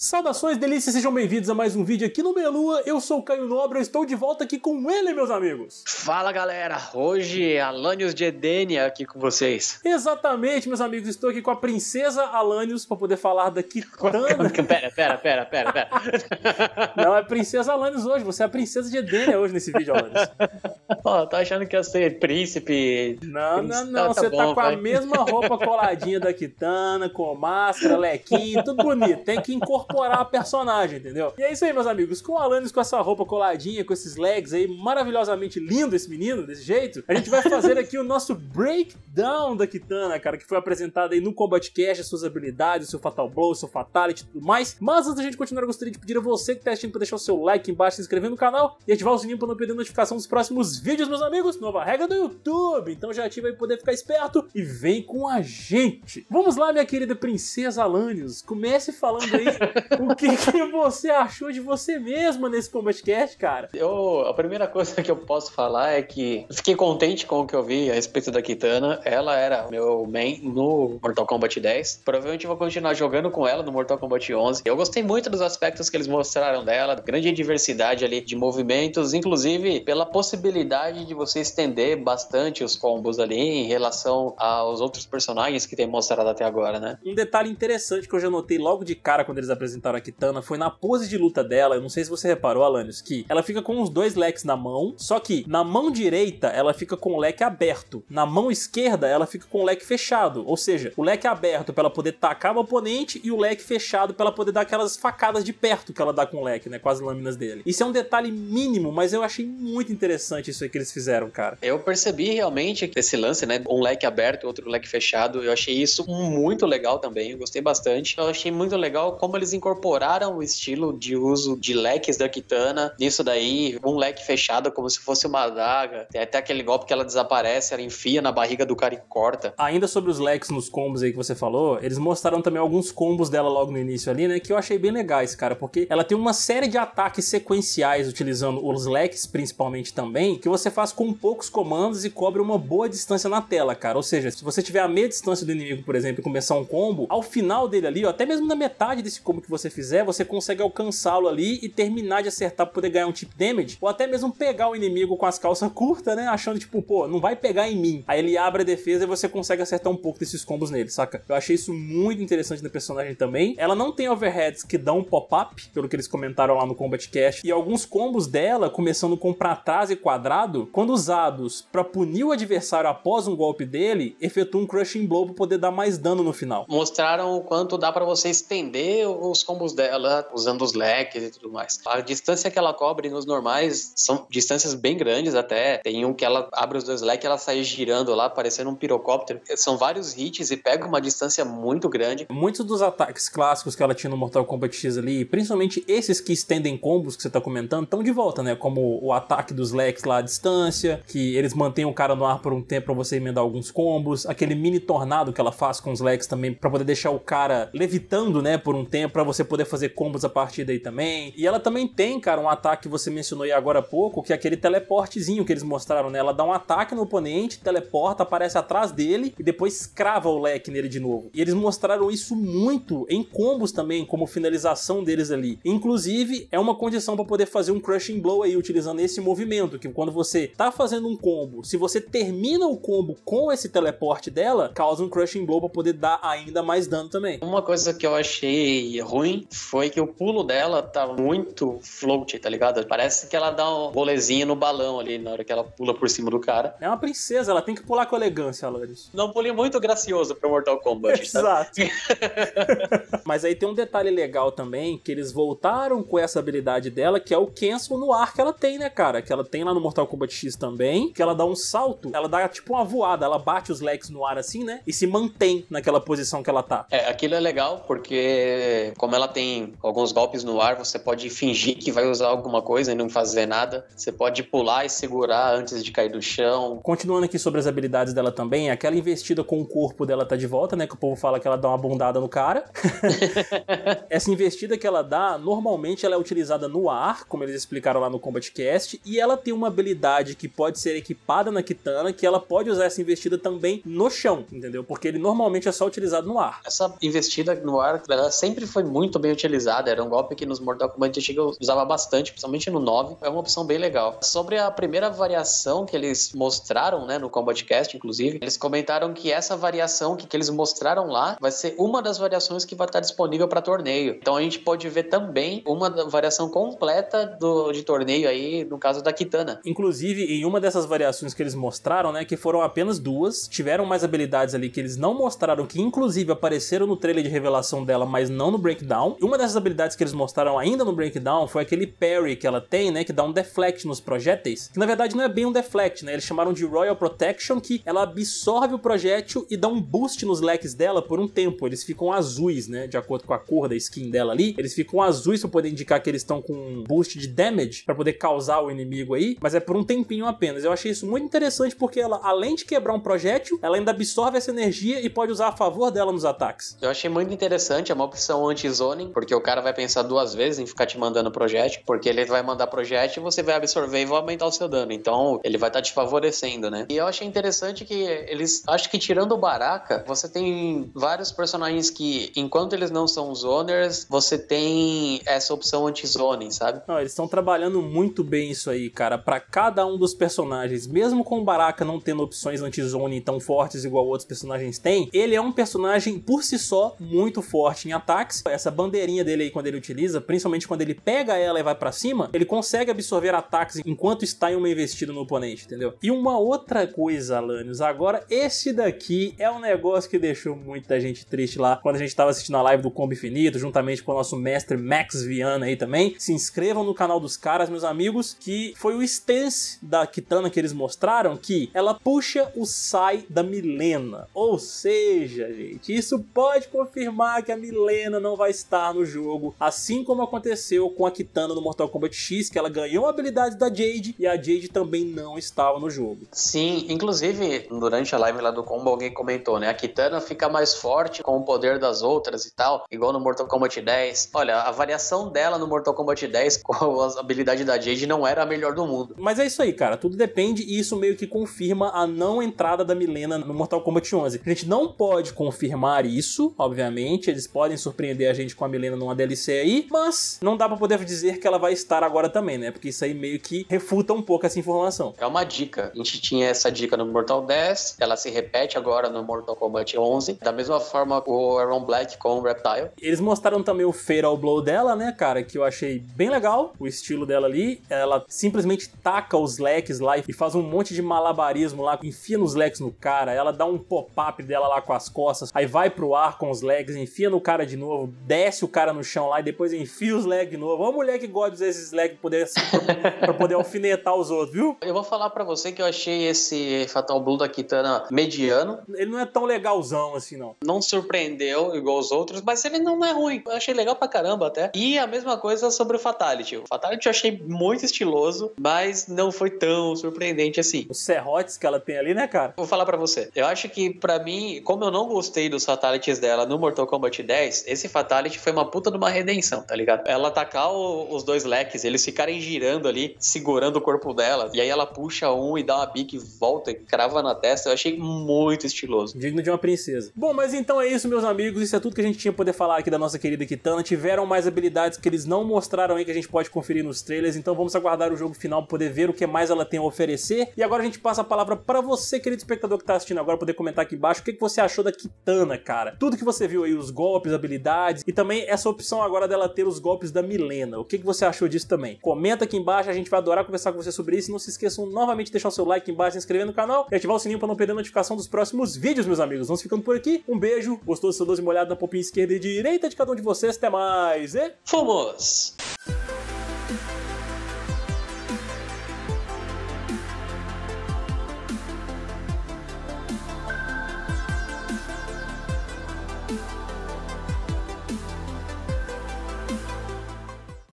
Saudações, delícias, sejam bem-vindos a mais um vídeo aqui no Meia Lua. Eu sou o Caio Nobre, eu estou de volta aqui com ele, meus amigos. Fala, galera! Hoje, Alanios de Edenia é aqui com vocês. Exatamente, meus amigos, estou aqui com a princesa Alanios para poder falar da Kitana. pera, pera, pera, pera, pera. Não, é princesa Alanios hoje, você é a princesa de Edenia hoje nesse vídeo, Alanios. Ó, oh, tá achando que ia ser príncipe? Não, não, não, tá, tá, você tá, com vai. a mesma roupa coladinha da Kitana, com máscara, lequinho, tudo bonito. Tem que incorporar incorporar a personagem, entendeu? E é isso aí, meus amigos. Com o Alanis com essa roupa coladinha, com esses legs aí, maravilhosamente lindo esse menino, desse jeito, a gente vai fazer aqui o nosso breakdown da Kitana, cara, que foi apresentada aí no Combat Cash, suas habilidades, seu Fatal Blow, seu Fatality e tudo mais. Mas antes da gente continuar, eu gostaria de pedir a você que tá assistindo pra deixar o seu like embaixo, se inscrever no canal e ativar o sininho pra não perder notificação dos próximos vídeos, meus amigos. Nova regra do YouTube. Então já ativa aí pra poder ficar esperto e vem com a gente. Vamos lá, minha querida princesa Alanis. Comece falando aí o que, que, você achou de você mesma nesse CombatCast, cara? Eu, a primeira coisa que eu posso falar é que fiquei contente com o que eu vi a respeito da Kitana. Ela era meu main no Mortal Kombat 10. Provavelmente vou continuar jogando com ela no Mortal Kombat 11. Eu gostei muito dos aspectos que eles mostraram dela, grande diversidade ali de movimentos, inclusive pela possibilidade de você estender bastante os combos ali em relação aos outros personagens que tem mostrado até agora, né? Um detalhe interessante que eu já notei logo de cara quando eles apresentaram apresentaram a Kitana foi na pose de luta dela. Eu não sei se você reparou, Alanios, que ela fica com os dois leques na mão, só que na mão direita ela fica com o leque aberto, na mão esquerda ela fica com o leque fechado, ou seja, o leque aberto para ela poder tacar o oponente e o leque fechado para ela poder dar aquelas facadas de perto que ela dá com o leque, né, com as lâminas dele. Isso é um detalhe mínimo, mas eu achei muito interessante isso aí que eles fizeram, cara. Eu percebi realmente esse lance, né, um leque aberto e outro leque fechado. Eu achei isso muito legal também, eu gostei bastante. Eu achei muito legal como eles incorporaram o estilo de uso de leques da Kitana nisso daí, um leque fechado como se fosse uma adaga. Tem até aquele golpe que ela desaparece, ela enfia na barriga do cara e corta. Ainda sobre os leques nos combos aí que você falou, eles mostraram também alguns combos dela logo no início ali, né? Que eu achei bem legais, cara, porque ela tem uma série de ataques sequenciais utilizando os leques principalmente também, que você faz com poucos comandos e cobre uma boa distância na tela, cara. Ou seja, se você tiver a meia distância do inimigo, por exemplo, e começar um combo, ao final dele ali, ó, até mesmo na metade desse combo que você fizer, você consegue alcançá-lo ali e terminar de acertar para poder ganhar um chip damage, ou até mesmo pegar o inimigo com as calças curtas, né? Achando tipo, pô, não vai pegar em mim. Aí ele abre a defesa e você consegue acertar um pouco desses combos nele, saca? Eu achei isso muito interessante na personagem também. Ela não tem overheads que dão pop-up, pelo que eles comentaram lá no Combat Cash. e alguns combos dela, começando com pra trás e quadrado, quando usados para punir o adversário após um golpe dele, efetua um crushing blow para poder dar mais dano no final. Mostraram o quanto dá para você estender o os combos dela, usando os leques e tudo mais. A distância que ela cobre nos normais são distâncias bem grandes até. Tem um que ela abre os dois leques e ela sai girando lá, parecendo um pirocóptero. São vários hits e pega uma distância muito grande. Muitos dos ataques clássicos que ela tinha no Mortal Kombat X ali, principalmente esses que estendem combos que você tá comentando, estão de volta, né? Como o ataque dos leques lá à distância, que eles mantêm o cara no ar por um tempo para você emendar alguns combos, aquele mini tornado que ela faz com os leques também, para poder deixar o cara levitando, né, por um tempo para você poder fazer combos a partir daí também. E ela também tem, cara, um ataque que você mencionou aí agora há pouco, que é aquele teleportezinho que eles mostraram, né? Ela dá um ataque no oponente, teleporta, aparece atrás dele e depois crava o leque nele de novo. E eles mostraram isso muito em combos também, como finalização deles ali. Inclusive, é uma condição para poder fazer um crushing blow aí utilizando esse movimento, que quando você tá fazendo um combo, se você termina o combo com esse teleporte dela, causa um crushing blow para poder dar ainda mais dano também. Uma coisa que eu achei ruim foi que o pulo dela tá muito float, tá ligado? Parece que ela dá um rolezinho no balão ali na hora que ela pula por cima do cara. É uma princesa, ela tem que pular com elegância, Alanis. Não, um pulinho muito gracioso pro Mortal Kombat. Exato. Mas aí tem um detalhe legal também, que eles voltaram com essa habilidade dela, que é o cancel no ar que ela tem, né, cara? Que ela tem lá no Mortal Kombat X também, que ela dá um salto, ela dá tipo uma voada, ela bate os legs no ar assim, né? E se mantém naquela posição que ela tá. É, aquilo é legal porque como ela tem alguns golpes no ar, você pode fingir que vai usar alguma coisa e não fazer nada. Você pode pular e segurar antes de cair do chão. Continuando aqui sobre as habilidades dela também, aquela investida com o corpo dela tá de volta, né? Que o povo fala que ela dá uma bundada no cara. Essa investida que ela dá, normalmente ela é utilizada no ar, como eles explicaram lá no Combat Cast, e ela tem uma habilidade que pode ser equipada na Kitana, que ela pode usar essa investida também no chão, entendeu? Porque ele normalmente é só utilizado no ar. Essa investida no ar, ela sempre foi muito bem utilizada, era um golpe que nos Mortal Kombat antigos usava bastante, principalmente no 9, é uma opção bem legal. Sobre a primeira variação que eles mostraram, né, no Cast inclusive, eles comentaram que essa variação que, que eles mostraram lá vai ser uma das variações que vai estar disponível para torneio. Então a gente pode ver também uma variação completa do, de torneio aí, no caso da Kitana. Inclusive, em uma dessas variações que eles mostraram, né, que foram apenas duas, tiveram mais habilidades ali que eles não mostraram, que inclusive apareceram no trailer de revelação dela, mas não no Break Breakdown. E uma dessas habilidades que eles mostraram ainda no Breakdown foi aquele parry que ela tem, né, que dá um deflect nos projéteis, que na verdade não é bem um deflect, né, eles chamaram de Royal Protection, que ela absorve o projétil e dá um boost nos leques dela por um tempo, eles ficam azuis, né, de acordo com a cor da skin dela ali, eles ficam azuis para poder indicar que eles estão com um boost de damage, para poder causar o inimigo aí, mas é por um tempinho apenas. Eu achei isso muito interessante porque ela, além de quebrar um projétil, ela ainda absorve essa energia e pode usar a favor dela nos ataques. Eu achei muito interessante, é uma opção anti zoning, porque o cara vai pensar duas vezes em ficar te mandando projétil, porque ele vai mandar projétil e você vai absorver e vai aumentar o seu dano. Então, ele vai estar tá te favorecendo, né? E eu achei interessante que eles, acho que tirando o Baraka, você tem vários personagens que, enquanto eles não são zoners, você tem essa opção anti-zoning, sabe? Não, eles estão trabalhando muito bem isso aí, cara. Para cada um dos personagens, mesmo com o Baraka não tendo opções anti-zoning tão fortes igual outros personagens têm, ele é um personagem por si só muito forte em ataques. É essa bandeirinha dele aí quando ele utiliza, principalmente quando ele pega ela e vai para cima, ele consegue absorver ataques enquanto está em uma investida no oponente, entendeu? E uma outra coisa, Alanios, agora esse daqui é um negócio que deixou muita gente triste lá quando a gente estava assistindo a live do Combo Infinito, juntamente com o nosso mestre Max Viana aí também. Se inscrevam no canal dos caras, meus amigos, que foi o stance da Kitana que eles mostraram que ela puxa o sai da Milena. Ou seja, gente, isso pode confirmar que a Milena não vai estar no jogo, assim como aconteceu com a Kitana no Mortal Kombat X, que ela ganhou a habilidade da Jade e a Jade também não estava no jogo. Sim, inclusive durante a live lá do combo alguém comentou, né? A Kitana fica mais forte com o poder das outras e tal, igual no Mortal Kombat 10. Olha, a variação dela no Mortal Kombat 10 com a habilidade da Jade não era a melhor do mundo. Mas é isso aí, cara. Tudo depende e isso meio que confirma a não entrada da Milena no Mortal Kombat 11. A gente não pode confirmar isso, obviamente. Eles podem surpreender a gente com a Milena numa DLC aí, mas não dá para poder dizer que ela vai estar agora também, né? Porque isso aí meio que refuta um pouco essa informação. É uma dica. A gente tinha essa dica no Mortal 10, ela se repete agora no Mortal Kombat 11. Da mesma forma o Aaron Black com o Reptile. Eles mostraram também o Fatal Blow dela, né, cara? Que eu achei bem legal o estilo dela ali. Ela simplesmente taca os leques lá e faz um monte de malabarismo lá, enfia nos leques no cara. Ela dá um pop-up dela lá com as costas, aí vai pro ar com os legs, enfia no cara de novo, desce o cara no chão lá e depois enfia os leg novo. Uma mulher que gosta de esses leg poder, assim, pra, pra, poder alfinetar os outros, viu? Eu vou falar para você que eu achei esse Fatal Blue da Kitana mediano. Ele não é tão legalzão assim, não. Não surpreendeu igual os outros, mas ele não é ruim. Eu achei legal pra caramba até. E a mesma coisa sobre o Fatality. O Fatality eu achei muito estiloso, mas não foi tão surpreendente assim. Os serrotes que ela tem ali, né, cara? Vou falar para você. Eu acho que para mim, como eu não gostei dos Fatalities dela no Mortal Kombat 10, esse Fatality Fatality foi uma puta de uma redenção, tá ligado? Ela atacar o, os dois leques, eles ficarem girando ali, segurando o corpo dela, e aí ela puxa um e dá uma bica volta e crava na testa. Eu achei muito estiloso. Digno de uma princesa. Bom, mas então é isso, meus amigos. Isso é tudo que a gente tinha pra poder falar aqui da nossa querida Kitana. Tiveram mais habilidades que eles não mostraram aí que a gente pode conferir nos trailers, então vamos aguardar o jogo final pra poder ver o que mais ela tem a oferecer. E agora a gente passa a palavra para você, querido espectador que tá assistindo agora, poder comentar aqui embaixo o que, que você achou da Kitana, cara. Tudo que você viu aí, os golpes, habilidades e também essa opção agora dela ter os golpes da Milena. O que, que você achou disso também? Comenta aqui embaixo, a gente vai adorar conversar com você sobre isso. Não se esqueçam novamente de deixar o seu like embaixo, se inscrever no canal e ativar o sininho para não perder a notificação dos próximos vídeos, meus amigos. Vamos ficando por aqui. Um beijo, gostoso, seu e molhado na popinha esquerda e direita de cada um de vocês. Até mais e... Fomos!